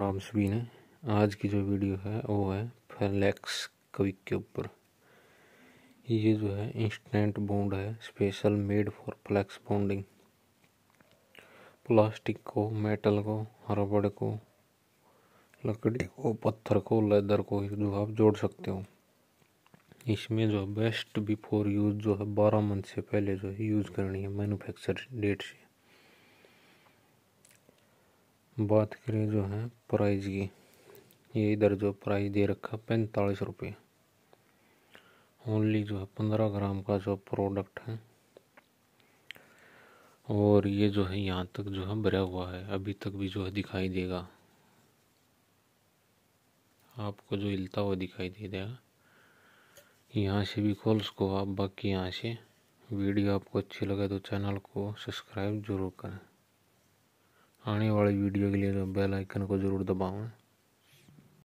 राम सभी ने आज की जो वीडियो है वो है फ्लैक्स क्विक के ऊपर ये जो है इंस्टेंट बॉन्ड है special made for flex bonding plastic को मेटल को रबड़ को लकड़ी को पत्थर को लेदर को जो आप जोड़ सकते हो इसमें जो बेस्ट बिफोर यूज़ जो है बारह मंथ से पहले जो है यूज़ करनी है मैन्युफैक्चर डेट से बात करें जो है प्राइस की ये इधर जो प्राइस दे रखा है पैंतालीस रुपये ओनली जो है पंद्रह ग्राम का जो प्रोडक्ट है और ये जो है यहाँ तक जो है भरा हुआ है अभी तक भी जो है दिखाई देगा आपको जो हिलता हुआ दिखाई दे देगा यहाँ से भी खोल सको आप बाकी यहाँ से वीडियो आपको अच्छी लगे तो चैनल को सब्सक्राइब जरूर करें आने वाली वीडियो के लिए तो बेल आइकन को ज़रूर दबाएं